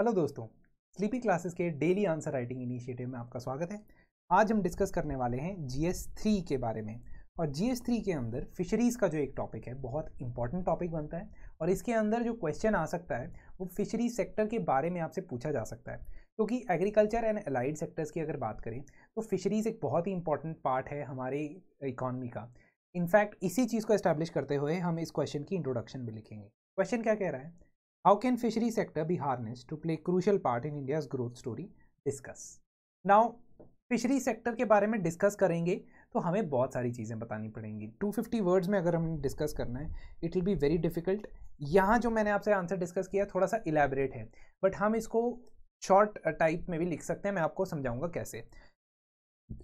Hello दोस्तों sleepy classes के daily answer writing initiative में आपका स्वागत है आज हम डिस्कस करने वाले हैं जी एस थ्री के बारे में और जी एस थ्री के अंदर फिशरीज़ का जो एक टॉपिक है बहुत इंपॉर्टेंट टॉपिक बनता है और इसके अंदर जो क्वेश्चन आ सकता है वो फिशरीज सेक्टर के बारे में आपसे पूछा जा सकता है क्योंकि एग्रीकल्चर एंड अलाइड सेक्टर्स की अगर बात करें तो फिशरीज़ एक बहुत ही इंपॉर्टेंट पार्ट है हमारे इकॉनमी का इनफैक्ट इसी चीज़ को इस्टेब्लिश करते हुए हम इस क्वेश्चन की इंट्रोडक्शन भी लिखेंगे क्वेश्चन क्या कह रहा है How can fishery sector be harnessed to play crucial part in India's growth story? Discuss. Now fishery sector के बारे में डिस्कस करेंगे तो हमें बहुत सारी चीज़ें बतानी पड़ेंगी 250 वर्ड्स में अगर हमें डिस्कस करना है it will be very difficult यहाँ जो मैंने आपसे आंसर डिस्कस किया थोड़ा सा इलेबरेट है बट हम इसको शॉर्ट टाइप में भी लिख सकते हैं मैं आपको समझाऊंगा कैसे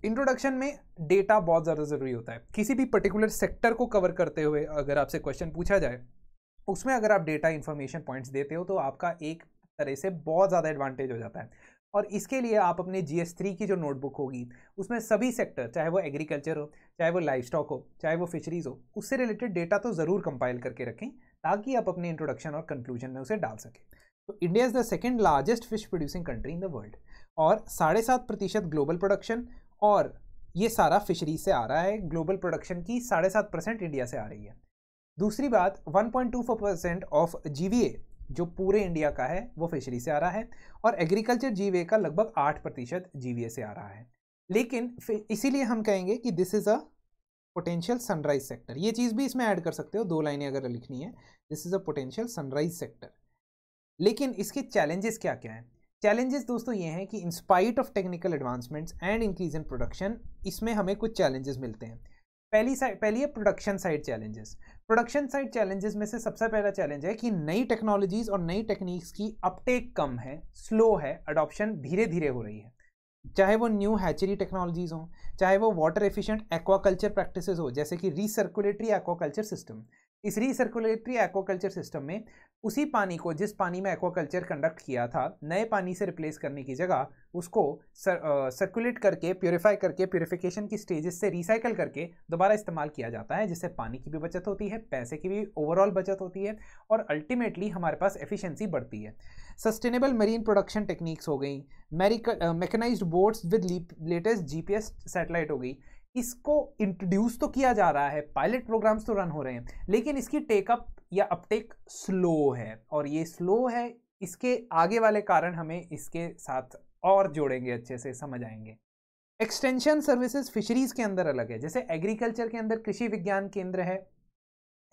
इंट्रोडक्शन में डेटा बहुत ज़्यादा ज़रूरी होता है किसी भी पर्टिकुलर सेक्टर को कवर करते हुए अगर आपसे क्वेश्चन पूछा जाए उसमें अगर आप डेटा इन्फॉर्मेशन पॉइंट्स देते हो तो आपका एक तरह से बहुत ज़्यादा एडवांटेज हो जाता है और इसके लिए आप अपने जी एस थ्री की जो नोटबुक होगी उसमें सभी सेक्टर चाहे वो एग्रीकल्चर हो चाहे वो लाइफ स्टॉक हो चाहे वो फिशरीज़ हो उससे रिलेटेड डेटा तो ज़रूर कंपाइल करके रखें ताकि आप अपने इंट्रोडक्शन और कंक्लूजन में उसे डाल सकें तो India is the second largest fish producing country in the world और साढ़े सात प्रतिशत ग्लोबल प्रोडक्शन और ये सारा फिशरीज से आ रहा है ग्लोबल प्रोडक्शन की साढ़े सात परसेंट इंडिया से आ रही है दूसरी बात 1.24 परसेंट ऑफ जीवीए जो पूरे इंडिया का है वो फिशरी से आ रहा है और एग्रीकल्चर जीवीए का लगभग आठ प्रतिशत जीवीए से आ रहा है लेकिन इसीलिए हम कहेंगे कि this is a potential sunrise sector ये चीज़ भी इसमें ऐड कर सकते हो दो लाइनें अगर लिखनी है this is a potential sunrise sector लेकिन इसके चैलेंजेस क्या क्या हैं चैलेंजेस दोस्तों ये हैं कि in spite of technical advancements and increase in production इसमें हमें कुछ चैलेंजेस मिलते हैं पहली साइड पहली है production side challenges production side challenges में से सबसे पहला चैलेंज है कि नई टेक्नोलॉजीज और नई टेक्निक्स की अपटेक कम है स्लो है अडॉप्शन धीरे धीरे हो रही है चाहे वो न्यू हैचरी टेक्नोलॉजीज हों चाहे वो वाटर एफिशिएंट एक्वाकल्चर प्रैक्टिसेस हो जैसे कि रीसर्कुलेटरी एक्वाकल्चर सिस्टम इस रीसर्कुलेटरी एक्वाकल्चर सिस्टम में उसी पानी को जिस पानी में एक्वाकल्चर कंडक्ट किया था नए पानी से रिप्लेस करने की जगह उसको सर, सर्कुलेट करके प्योरीफाई करके प्योरीफिकेशन की स्टेजेस से रिसाइकल करके दोबारा इस्तेमाल किया जाता है जिससे पानी की भी बचत होती है पैसे की भी ओवरऑल बचत होती है और अल्टीमेटली हमारे पास एफिशिएंसी बढ़ती है सस्टेनेबल मरीन प्रोडक्शन टेक्निक्स हो गई मैरिक mechanised boats with latest GPS satellite हो गई इसको इंट्रोड्यूस तो किया जा रहा है पायलट प्रोग्राम्स तो रन हो रहे हैं लेकिन इसकी टेकअप या अपटेक स्लो है और ये स्लो है इसके आगे वाले कारण हमें इसके साथ और जोड़ेंगे अच्छे से समझ आएंगे एक्सटेंशन सर्विसेज फिशरीज के अंदर अलग है जैसे एग्रीकल्चर के अंदर कृषि विज्ञान केंद्र है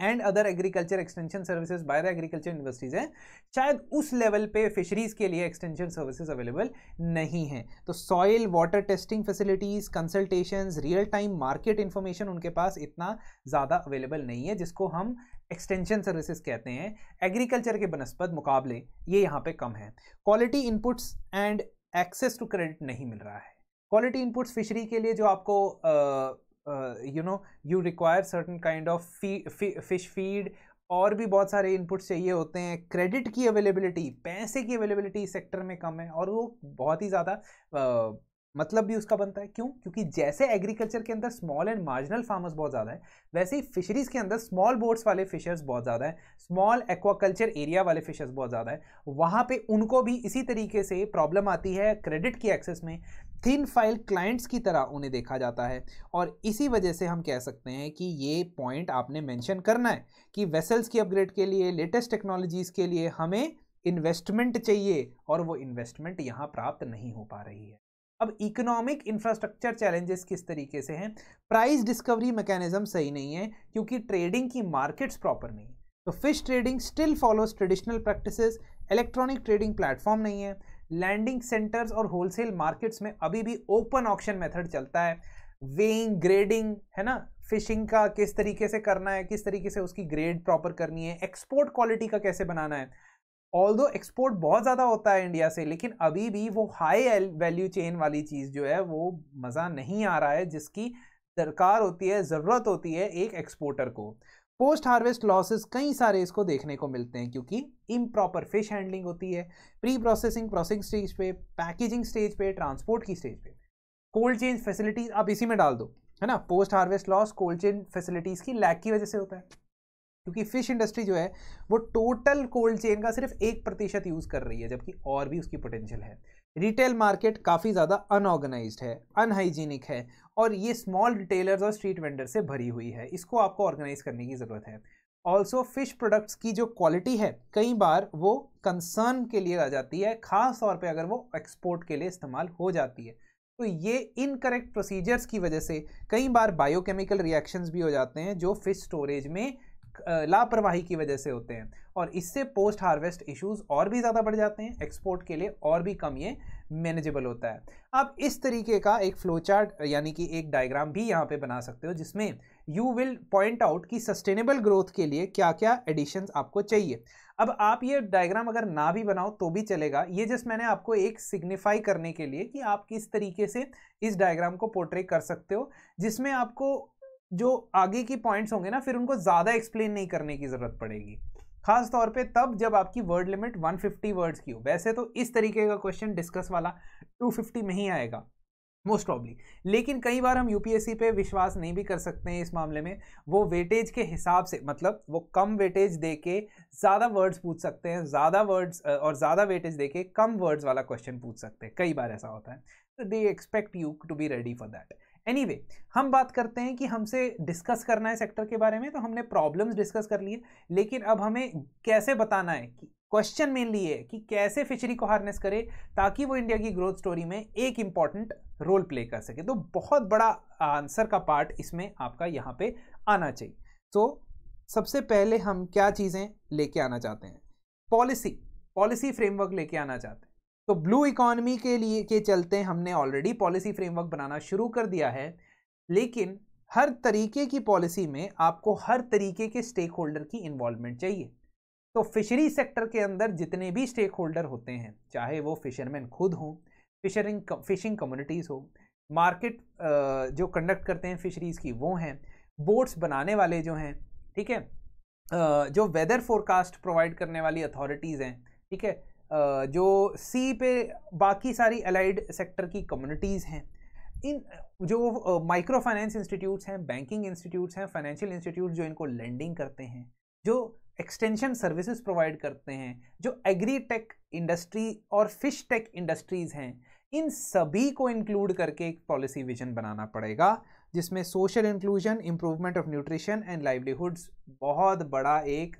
and other agriculture extension services by the agriculture universities हैं शायद उस लेवल पे फिशरीज़ के लिए एक्सटेंशन सर्विसेज अवेलेबल नहीं है तो soil water testing facilities consultation real time market information उनके पास इतना ज़्यादा अवेलेबल नहीं है जिसको हम एक्सटेंशन सर्विसेज कहते हैं एग्रीकल्चर के बनस्पत मुकाबले ये यहाँ पे कम है quality inputs and access to credit नहीं मिल रहा है क्वालिटी इनपुट्स फिशरी के लिए जो आपको uh, you know you require certain kind of fee, fee, fish feed और भी बहुत सारे इनपुट्स चाहिए होते हैं क्रेडिट की अवेलेबिलिटी पैसे की अवेलेबिलिटी सेक्टर में कम है और वो बहुत ही ज़्यादा uh, मतलब भी उसका बनता है क्यों क्योंकि जैसे एग्रीकल्चर के अंदर स्मॉल एंड मार्जिनल फार्मर्स बहुत ज़्यादा है वैसे ही फिशरीज़ के अंदर स्मॉल बोट्स वाले फिशर्स बहुत ज़्यादा है स्मॉल एक्वाकल्चर एरिया वाले फिशर्स बहुत ज़्यादा है वहाँ पे उनको भी इसी तरीके से प्रॉब्लम आती है क्रेडिट की एक्सेस में थिन फाइल क्लाइंट्स की तरह उन्हें देखा जाता है और इसी वजह से हम कह सकते हैं कि ये पॉइंट आपने मेंशन करना है कि वेसल्स की अपग्रेड के लिए लेटेस्ट टेक्नोलॉजीज़ के लिए हमें इन्वेस्टमेंट चाहिए और वो इन्वेस्टमेंट यहाँ प्राप्त नहीं हो पा रही है अब इकोनॉमिक इंफ्रास्ट्रक्चर चैलेंजेस किस तरीके से हैं प्राइस डिस्कवरी मैकेनिज्म सही नहीं है क्योंकि ट्रेडिंग की मार्केट्स प्रॉपर नहीं है तो fish trading still follows traditional practices electronic trading platform नहीं है लैंडिंग सेंटर्स और होलसेल मार्केट्स में अभी भी ओपन ऑप्शन मेथड चलता है वेइंग ग्रेडिंग है ना फिशिंग का किस तरीके से करना है किस तरीके से उसकी ग्रेड प्रॉपर करनी है एक्सपोर्ट क्वालिटी का कैसे बनाना है ऑल दो एक्सपोर्ट बहुत ज़्यादा होता है इंडिया से लेकिन अभी भी वो हाई वैल्यू चेन वाली चीज़ जो है वो मज़ा नहीं आ रहा है जिसकी दरकार होती है ज़रूरत होती है एक एक्सपोर्टर को पोस्ट हार्वेस्ट लॉसेस कई सारे इसको देखने को मिलते हैं क्योंकि इम्प्रॉपर फिश हैंडलिंग होती है प्री प्रोसेसिंग प्रोसेसिंग स्टेज पे पैकेजिंग स्टेज पे ट्रांसपोर्ट की स्टेज पे कोल्ड चेन फैसिलिटीज आप इसी में डाल दो है ना post harvest loss cold chain facilities की लैक की वजह से होता है क्योंकि फिश इंडस्ट्री जो है वो टोटल कोल्ड चेन का सिर्फ एक प्रतिशत यूज़ कर रही है जबकि और भी उसकी पोटेंशियल है रिटेल मार्केट काफ़ी ज़्यादा अनऑर्गेनाइज है अनहाइजीनिक है और ये स्मॉल रिटेलर्स और स्ट्रीट वेंडर से भरी हुई है इसको आपको ऑर्गेनाइज करने की ज़रूरत है ऑल्सो फिश प्रोडक्ट्स की जो क्वालिटी है कई बार वो कंसर्न के लिए आ जाती है ख़ास तौर पे अगर वो एक्सपोर्ट के लिए इस्तेमाल हो जाती है तो ये इनकरेक्ट प्रोसीजर्स की वजह से कई बार बायोकेमिकल रिएक्शंस भी हो जाते हैं जो फिश स्टोरेज में लापरवाही की वजह से होते हैं और इससे पोस्ट हार्वेस्ट इश्यूज और भी ज़्यादा बढ़ जाते हैं एक्सपोर्ट के लिए और भी कम ये मैनेजेबल होता है आप इस तरीके का एक फ्लो चार्ट यानी कि एक डायग्राम भी यहाँ पे बना सकते हो जिसमें यू विल पॉइंट आउट कि सस्टेनेबल ग्रोथ के लिए क्या क्या एडिशन आपको चाहिए अब आप ये डायग्राम अगर ना भी बनाओ तो भी चलेगा ये जस्ट मैंने आपको एक सिग्निफाई करने के लिए कि आप किस तरीके से इस डायग्राम को पोर्ट्रेट कर सकते हो जिसमें आपको जो आगे की पॉइंट्स होंगे ना फिर उनको ज़्यादा एक्सप्लेन नहीं करने की ज़रूरत पड़ेगी खास तौर पे तब जब आपकी वर्ड लिमिट 150 वर्ड्स की हो वैसे तो इस तरीके का क्वेश्चन डिस्कस वाला 250 में ही आएगा मोस्ट प्रॉब्ली लेकिन कई बार हम यूपीएससी पे विश्वास नहीं भी कर सकते हैं इस मामले में वो वेटेज के हिसाब से मतलब वो कम वेटेज दे के ज़्यादा वर्ड्स पूछ सकते हैं ज़्यादा वर्ड्स और ज़्यादा वेटेज दे के कम वर्ड्स वाला क्वेश्चन पूछ सकते हैं कई बार ऐसा होता है तो they expect you to be ready for that any anyway, हम बात करते हैं कि हमसे डिस्कस करना है सेक्टर के बारे में तो हमने प्रॉब्लम्स डिस्कस कर लिए लेकिन अब हमें कैसे बताना है कि क्वेश्चन मेनली है कि कैसे फिशरी को हार्नेस करे ताकि वो इंडिया की ग्रोथ स्टोरी में एक इम्पॉर्टेंट रोल प्ले कर सके तो बहुत बड़ा आंसर का पार्ट इसमें आपका यहाँ पे आना चाहिए तो सबसे पहले हम क्या चीज़ें लेके आना चाहते हैं पॉलिसी पॉलिसी फ्रेमवर्क लेके आना चाहते हैं तो ब्लू इकोनॉमी के लिए के चलते हमने ऑलरेडी पॉलिसी फ्रेमवर्क बनाना शुरू कर दिया है लेकिन हर तरीके की पॉलिसी में आपको हर तरीके के स्टेक होल्डर की इन्वॉल्वमेंट चाहिए तो फिशरी सेक्टर के अंदर जितने भी स्टेक होल्डर होते हैं चाहे वो फिशरमैन खुद हों फिशरिंग फिशिंग कम्युनिटीज़ हो मार्केट जो कंडक्ट करते हैं फिशरीज़ की वो हैं बोट्स बनाने वाले जो हैं ठीक है जो वेदर फोरकास्ट प्रोवाइड करने वाली अथॉरिटीज़ हैं ठीक है जो सी पे बाकी सारी अलाइड सेक्टर की कम्युनिटीज़ हैं इन जो माइक्रो फाइनेंस इंस्टीट्यूट्स हैं बैंकिंग इंस्टीट्यूट्स हैं फाइनेंशियल इंस्टीट्यूट जो इनको लेंडिंग करते हैं जो एक्सटेंशन सर्विसेज प्रोवाइड करते हैं जो एग्री टेक इंडस्ट्री और फिश टेक इंडस्ट्रीज़ हैं इन सभी को इंक्लूड करके एक पॉलिसी विजन बनाना पड़ेगा जिसमें social inclusion improvement of nutrition and livelihoods बहुत बड़ा एक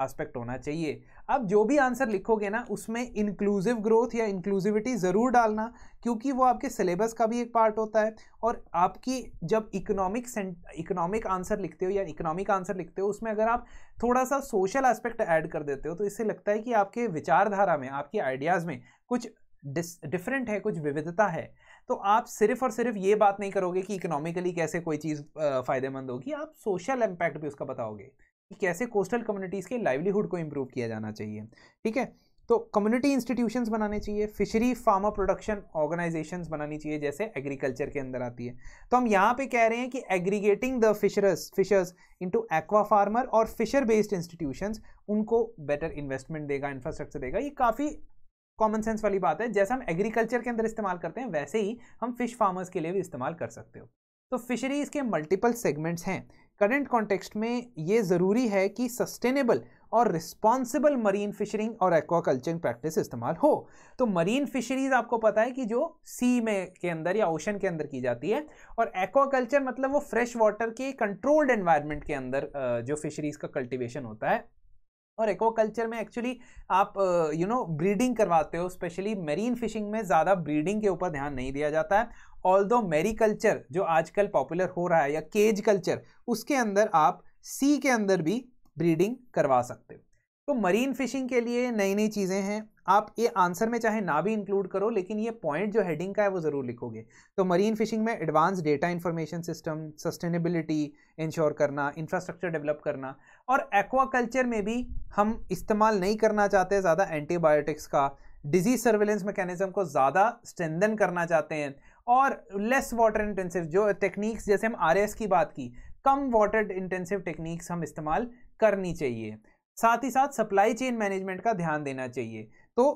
एस्पेक्ट होना चाहिए अब जो भी आंसर लिखोगे ना उसमें इंक्लूसिव ग्रोथ या इंक्लूसिविटी ज़रूर डालना क्योंकि वो आपके सिलेबस का भी एक पार्ट होता है और आपकी जब इकोनॉमिक इकोनॉमिक आंसर लिखते हो या इकोनॉमिक आंसर लिखते हो उसमें अगर आप थोड़ा सा सोशल एस्पेक्ट ऐड कर देते हो तो इससे लगता है कि आपके विचारधारा में आपके आइडियाज़ में कुछ डिफरेंट है कुछ विविधता है तो आप सिर्फ और सिर्फ ये बात नहीं करोगे कि इकोनॉमिकली कैसे कोई चीज़ फ़ायदेमंद होगी आप सोशल इम्पैक्ट भी उसका बताओगे कि कैसे कोस्टल कम्युनिटीज़ के लाइवलीहुड को इम्प्रूव किया जाना चाहिए ठीक है तो कम्युनिटी इंस्टीट्यूशंस बनाने चाहिए फिशरी फार्मा प्रोडक्शन ऑर्गेनाइजेशंस बनानी चाहिए जैसे एग्रीकल्चर के अंदर आती है तो हम यहाँ पे कह रहे हैं कि aggregating the fishers fishers into aqua farmer और फिशर बेस्ड इंस्टीट्यूशंस उनको बेटर इन्वेस्टमेंट देगा इंफ्रास्ट्रक्चर देगा ये काफ़ी कॉमन सेंस वाली बात है जैसे हम एग्रीकल्चर के अंदर इस्तेमाल करते हैं वैसे ही हम फिश फार्मर्स के लिए भी इस्तेमाल कर सकते हो तो फिशरीज़ के मल्टीपल सेगमेंट्स हैं करंट कॉन्टेक्स्ट में ये ज़रूरी है कि सस्टेनेबल और रिस्पॉन्सिबल मरीन फिशरिंग और एक्वाकल्चरिंग प्रैक्टिस इस्तेमाल हो तो मरीन फिशरीज आपको पता है कि जो सी में के अंदर या ओशन के अंदर की जाती है और एक्वाकल्चर मतलब वो फ्रेश वाटर के कंट्रोल्ड एनवायरनमेंट के अंदर जो फिशरीज का कल्टिवेशन होता है और एक्वाकल्चर में एक्चुअली आप यू नो ब्रीडिंग करवाते हो स्पेशली मरीन फिशिंग में ज़्यादा ब्रीडिंग के ऊपर ध्यान नहीं दिया जाता है ऑल दो मेरी कल्चर जो आजकल पॉपुलर हो रहा है या केज कल्चर उसके अंदर आप सी के अंदर भी ब्रीडिंग करवा सकते हो तो मरीन फिशिंग के लिए नई नई चीज़ें हैं आप ये आंसर में चाहे ना भी इंक्लूड करो लेकिन ये पॉइंट जो हेडिंग का है वो ज़रूर लिखोगे तो मरीन फिशिंग में advance data information system sustainability ensure करना इंफ्रास्ट्रक्चर डेवलप करना और एक्वाकल्चर में भी हम इस्तेमाल नहीं करना चाहते ज़्यादा एंटीबायोटिक्स का डिजीज़ सर्वेलेंस मैकेनिज्म को ज़्यादा स्ट्रेंदन करना चाहते हैं और लेस वाटर इंटेंसिव जो टेक्निक्स जैसे हम आर की बात की कम वाटर इंटेंसिव टेक्निक्स हम इस्तेमाल करनी चाहिए साथ ही साथ सप्लाई चेन मैनेजमेंट का ध्यान देना चाहिए तो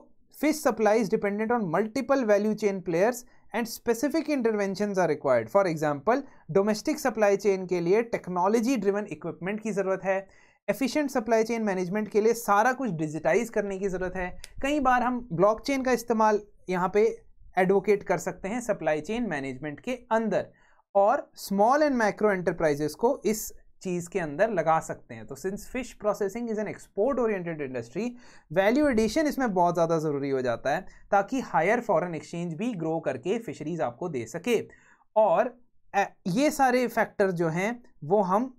fish supply is dependent on multiple value chain players and specific intervention are required for example domestic supply chain के लिए टेक्नोलॉजी ड्रिवन इक्विपमेंट की ज़रूरत है एफिशिएंट सप्लाई चेन मैनेजमेंट के लिए सारा कुछ डिजिटाइज करने की ज़रूरत है कई बार हम ब्लॉकचेन का इस्तेमाल यहाँ पे एडवोकेट कर सकते हैं सप्लाई चेन मैनेजमेंट के अंदर और स्मॉल एंड माइक्रो एंटरप्राइजेस को इस चीज़ के अंदर लगा सकते हैं तो since fish processing is an export oriented industry value addition इसमें बहुत ज़्यादा ज़रूरी हो जाता है ताकि हायर फॉरेन एक्सचेंज भी ग्रो करके फिशरीज आपको दे सके और ये सारे फैक्टर जो हैं वो हम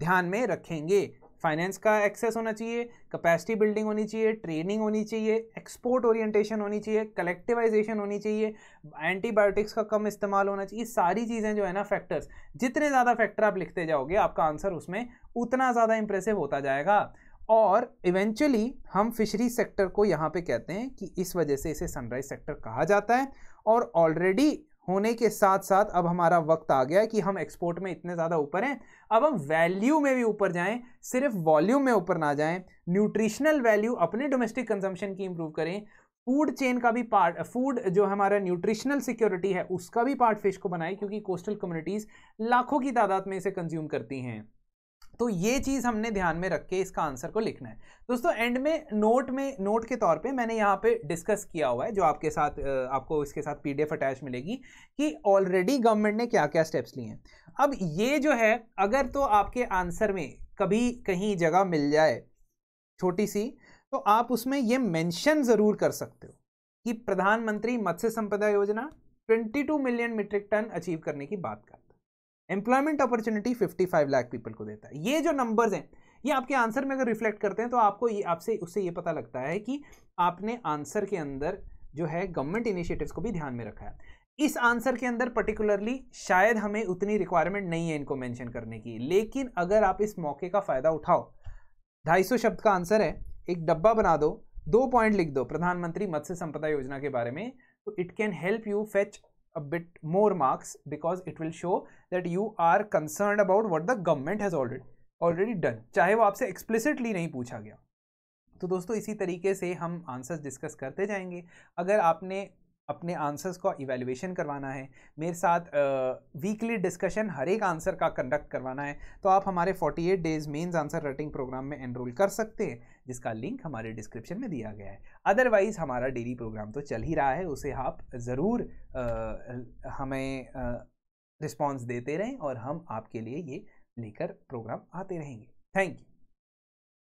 ध्यान में रखेंगे फाइनेंस का एक्सेस होना चाहिए कैपेसिटी बिल्डिंग होनी चाहिए ट्रेनिंग होनी चाहिए एक्सपोर्ट ओरिएंटेशन होनी चाहिए कलेक्टिवाइजेशन होनी चाहिए एंटीबायोटिक्स का कम इस्तेमाल होना चाहिए सारी चीज़ें जो है ना फैक्टर्स जितने ज़्यादा फैक्टर आप लिखते जाओगे आपका आंसर उसमें उतना ज़्यादा इंप्रेसिव होता जाएगा और इवेंचुअली हम फिशरी सेक्टर को यहाँ पे कहते हैं कि इस वजह से इसे सनराइज सेक्टर कहा जाता है और ऑलरेडी होने के साथ साथ अब हमारा वक्त आ गया कि हम एक्सपोर्ट में इतने ज़्यादा ऊपर हैं अब हम वैल्यू में भी ऊपर जाएं सिर्फ वॉल्यूम में ऊपर ना जाएं न्यूट्रिशनल वैल्यू अपने डोमेस्टिक कंजम्पशन की इम्प्रूव करें फूड चेन का भी पार्ट फूड जो हमारा न्यूट्रिशनल सिक्योरिटी है उसका भी पार्ट फिश को बनाएं क्योंकि कोस्टल कम्युनिटीज़ लाखों की तादाद में इसे कंज्यूम करती हैं तो ये चीज़ हमने ध्यान में रख के इसका आंसर को लिखना है दोस्तों एंड में नोट में नोट के तौर पे मैंने यहाँ पे डिस्कस किया हुआ है जो आपके साथ आपको इसके साथ पीडीएफ अटैच मिलेगी कि ऑलरेडी गवर्नमेंट ने क्या क्या स्टेप्स लिए हैं अब ये जो है अगर तो आपके आंसर में कभी कहीं जगह मिल जाए छोटी सी तो आप उसमें ये मैंशन ज़रूर कर सकते हो कि प्रधानमंत्री Matsya Sampada Yojana twenty million metric ton achieve करने की बात कर एम्प्लॉयमेंट अपॉर्चुनिटी 55 लाख पीपल को देता है ये जो नंबर्स हैं ये आपके आंसर में अगर रिफ्लेक्ट करते हैं तो आपको ये आपसे उससे ये पता लगता है कि आपने आंसर के अंदर जो है गवर्नमेंट इनिशिएटिव्स को भी ध्यान में रखा है इस आंसर के अंदर पर्टिकुलरली शायद हमें उतनी रिक्वायरमेंट नहीं है इनको मेंशन करने की लेकिन अगर आप इस मौके का फ़ायदा उठाओ सौ शब्द का आंसर है एक डब्बा बना दो दो पॉइंट लिख दो प्रधानमंत्री मत्स्य संपदा योजना के बारे में तो it can help you fetch a bit more marks because it will show that you are concerned about what the government has already already done चाहे वो आपसे explicitly नहीं पूछा गया तो दोस्तों इसी तरीके से हम आंसर्स डिस्कस करते जाएंगे अगर आपने अपने आंसर्स का इवेल्युएशन करवाना है मेरे साथ वीकली डिस्कशन हर एक आंसर का कंडक्ट करवाना है तो आप हमारे 48 days mains answer writing programme में एनरोल कर सकते हैं जिसका लिंक हमारे डिस्क्रिप्शन में दिया गया है अदरवाइज़ हमारा डेली प्रोग्राम तो चल ही रहा है उसे आप ज़रूर हमें रिस्पॉन्स देते रहें और हम आपके लिए ये लेकर प्रोग्राम आते रहेंगे थैंक यू